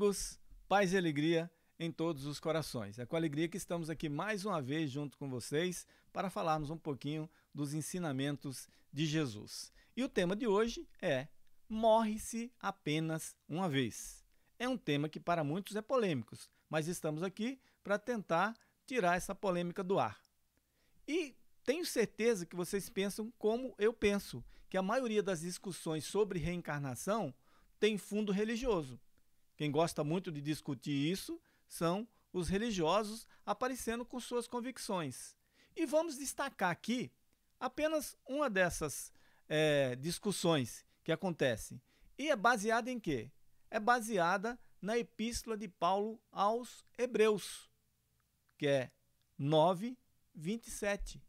amigos, paz e alegria em todos os corações. É com alegria que estamos aqui mais uma vez junto com vocês para falarmos um pouquinho dos ensinamentos de Jesus. E o tema de hoje é Morre-se apenas uma vez. É um tema que para muitos é polêmico, mas estamos aqui para tentar tirar essa polêmica do ar. E tenho certeza que vocês pensam como eu penso, que a maioria das discussões sobre reencarnação tem fundo religioso. Quem gosta muito de discutir isso são os religiosos aparecendo com suas convicções. E vamos destacar aqui apenas uma dessas é, discussões que acontecem. E é baseada em quê? É baseada na epístola de Paulo aos Hebreus, que é 9, 27,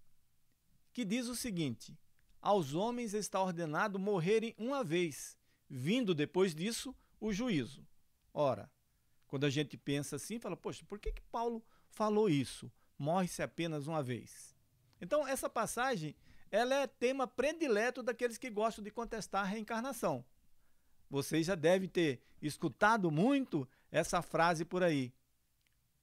que diz o seguinte: Aos homens está ordenado morrerem uma vez, vindo depois disso o juízo. Ora, quando a gente pensa assim, fala, poxa, por que, que Paulo falou isso? Morre-se apenas uma vez. Então, essa passagem ela é tema predileto daqueles que gostam de contestar a reencarnação. Vocês já devem ter escutado muito essa frase por aí.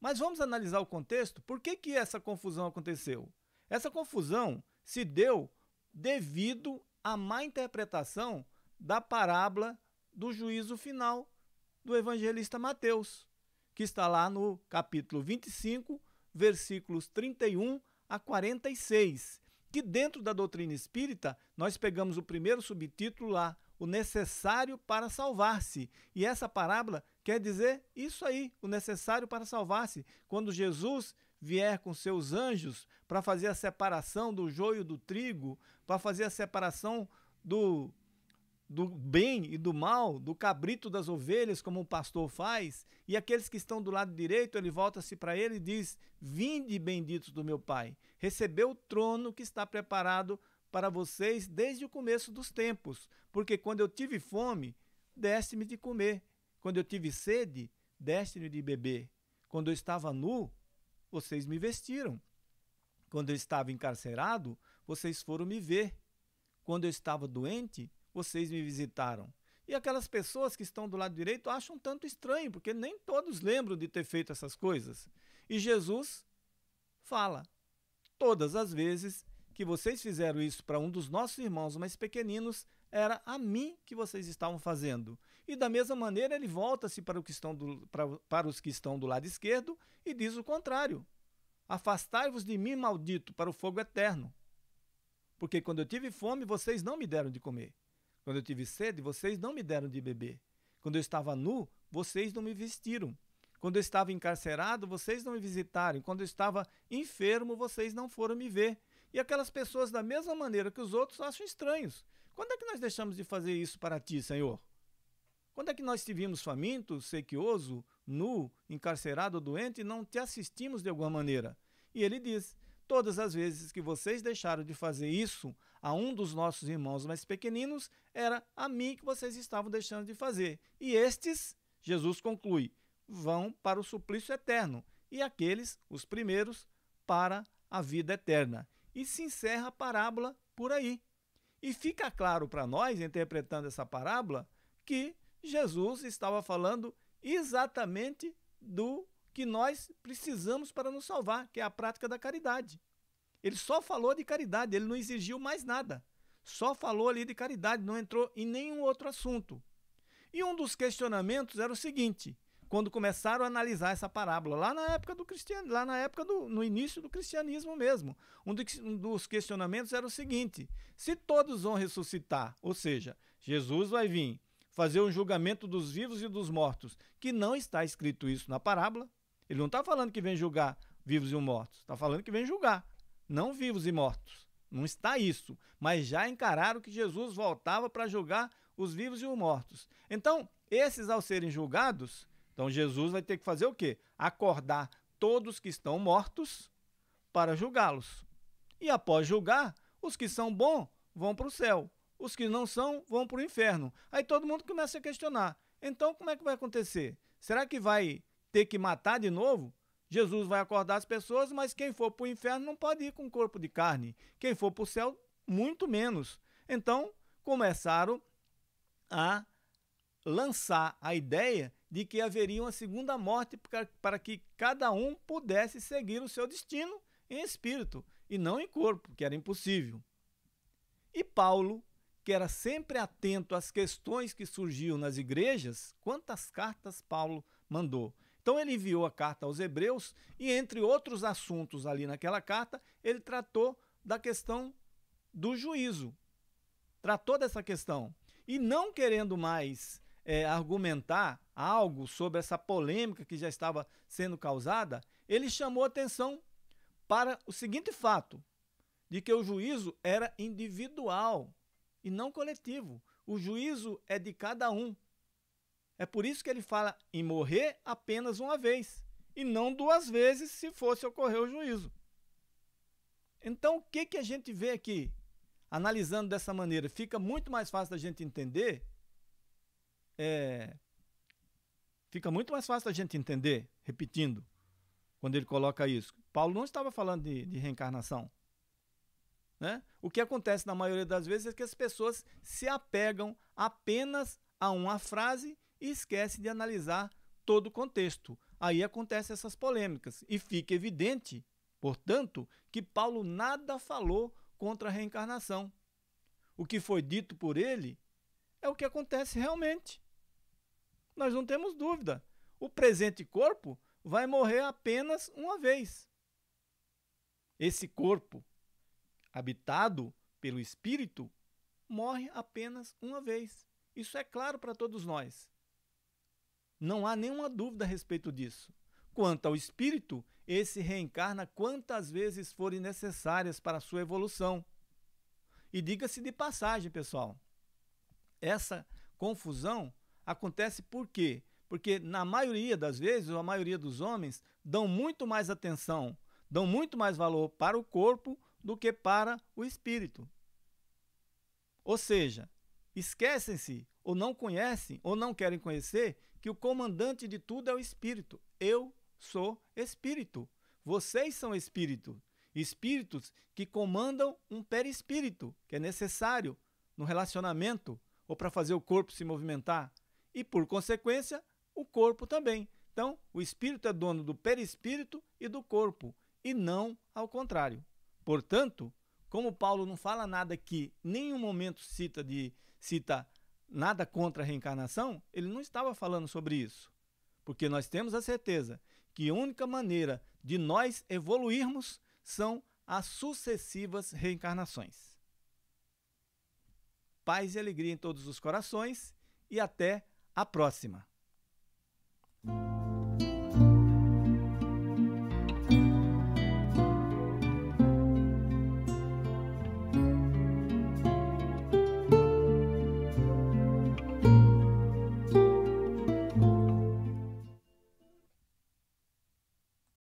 Mas vamos analisar o contexto. Por que, que essa confusão aconteceu? Essa confusão se deu devido à má interpretação da parábola do juízo final do evangelista Mateus, que está lá no capítulo 25, versículos 31 a 46. Que dentro da doutrina espírita, nós pegamos o primeiro subtítulo lá, o necessário para salvar-se. E essa parábola quer dizer isso aí, o necessário para salvar-se. Quando Jesus vier com seus anjos para fazer a separação do joio do trigo, para fazer a separação do do bem e do mal, do cabrito das ovelhas, como o pastor faz, e aqueles que estão do lado direito, ele volta-se para ele e diz: Vinde, benditos do meu Pai, recebeu o trono que está preparado para vocês desde o começo dos tempos, porque quando eu tive fome, deste-me de comer, quando eu tive sede, deste-me de beber, quando eu estava nu, vocês me vestiram, quando eu estava encarcerado, vocês foram me ver, quando eu estava doente, vocês me visitaram. E aquelas pessoas que estão do lado direito acham um tanto estranho, porque nem todos lembram de ter feito essas coisas. E Jesus fala: Todas as vezes que vocês fizeram isso para um dos nossos irmãos mais pequeninos, era a mim que vocês estavam fazendo. E da mesma maneira, ele volta-se para, para, para, os que estão do lado esquerdo e diz o contrário: Afastai-vos de mim, maldito, para o fogo eterno. Porque quando eu tive fome, vocês não me deram de comer. Quando eu tive sede, vocês não me deram de beber. Quando eu estava nu, vocês não me vestiram. Quando eu estava encarcerado, vocês não me visitaram. Quando eu estava enfermo, vocês não foram me ver. E aquelas pessoas, da mesma maneira que os outros, acham estranhos. Quando é que nós deixamos de fazer isso para ti, Senhor? Quando é que nós estivemos faminto, sequioso, nu, encarcerado, doente e não te assistimos de alguma maneira? E ele diz: Todas as vezes que vocês deixaram de fazer isso a um dos nossos irmãos mais pequeninos, era a mim que vocês estavam deixando de fazer. E estes, Jesus conclui, vão para o suplício eterno, e aqueles, os primeiros, para a vida eterna. E se encerra a parábola por aí. E fica claro para nós, interpretando essa parábola, que Jesus estava falando exatamente do que nós precisamos para nos salvar, que é a prática da caridade. Ele só falou de caridade, ele não exigiu mais nada. Só falou ali de caridade, não entrou em nenhum outro assunto. E um dos questionamentos era o seguinte: quando começaram a analisar essa parábola, lá na época do cristianismo, lá na época do no início do cristianismo mesmo, um, um dos questionamentos era o seguinte: se todos vão ressuscitar, ou seja, Jesus vai vir fazer um julgamento dos vivos e dos mortos, que não está escrito isso na parábola, ele não está falando que vem julgar vivos e mortos. Está falando que vem julgar, não vivos e mortos. Não está isso. Mas já encararam que Jesus voltava para julgar os vivos e os mortos. Então, esses ao serem julgados, então Jesus vai ter que fazer o quê? Acordar todos que estão mortos para julgá-los. E após julgar, os que são bons vão para o céu. Os que não são vão para o inferno. Aí todo mundo começa a questionar. Então, como é que vai acontecer? Será que vai ter que matar de novo, Jesus vai acordar as pessoas, mas quem for para o inferno não pode ir com corpo de carne. Quem for para o céu, muito menos. Então, começaram a lançar a ideia de que haveria uma segunda morte para que cada um pudesse seguir o seu destino em espírito e não em corpo, que era impossível. E Paulo, que era sempre atento às questões que surgiam nas igrejas, quantas cartas Paulo mandou? Então ele enviou a carta aos Hebreus e, entre outros assuntos ali naquela carta, ele tratou da questão do juízo. Tratou dessa questão. E não querendo mais é, argumentar algo sobre essa polêmica que já estava sendo causada, ele chamou atenção para o seguinte fato: de que o juízo era individual e não coletivo. O juízo é de cada um. É por isso que ele fala em morrer apenas uma vez, e não duas vezes se fosse ocorrer o juízo. Então, o que, que a gente vê aqui? Analisando dessa maneira, fica muito mais fácil da gente entender. É, fica muito mais fácil da gente entender, repetindo, quando ele coloca isso. Paulo não estava falando de, de reencarnação. Né? O que acontece na maioria das vezes é que as pessoas se apegam apenas a uma frase e esquece de analisar todo o contexto. Aí acontecem essas polêmicas e fica evidente, portanto, que Paulo nada falou contra a reencarnação. O que foi dito por ele é o que acontece realmente. Nós não temos dúvida. O presente corpo vai morrer apenas uma vez. Esse corpo, habitado pelo espírito, morre apenas uma vez. Isso é claro para todos nós. Não há nenhuma dúvida a respeito disso. Quanto ao espírito, esse reencarna quantas vezes forem necessárias para a sua evolução. E diga-se de passagem, pessoal, essa confusão acontece por quê? Porque na maioria das vezes, ou a maioria dos homens, dão muito mais atenção, dão muito mais valor para o corpo do que para o espírito. Ou seja, esquecem-se ou não conhecem, ou não querem conhecer, que o comandante de tudo é o espírito. Eu sou espírito. Vocês são espírito. Espíritos que comandam um perispírito, que é necessário no relacionamento ou para fazer o corpo se movimentar. E, por consequência, o corpo também. Então, o espírito é dono do perispírito e do corpo, e não ao contrário. Portanto, como Paulo não fala nada que nenhum momento cita de cita nada contra a reencarnação, ele não estava falando sobre isso. Porque nós temos a certeza que a única maneira de nós evoluirmos são as sucessivas reencarnações. Paz e alegria em todos os corações e até a próxima.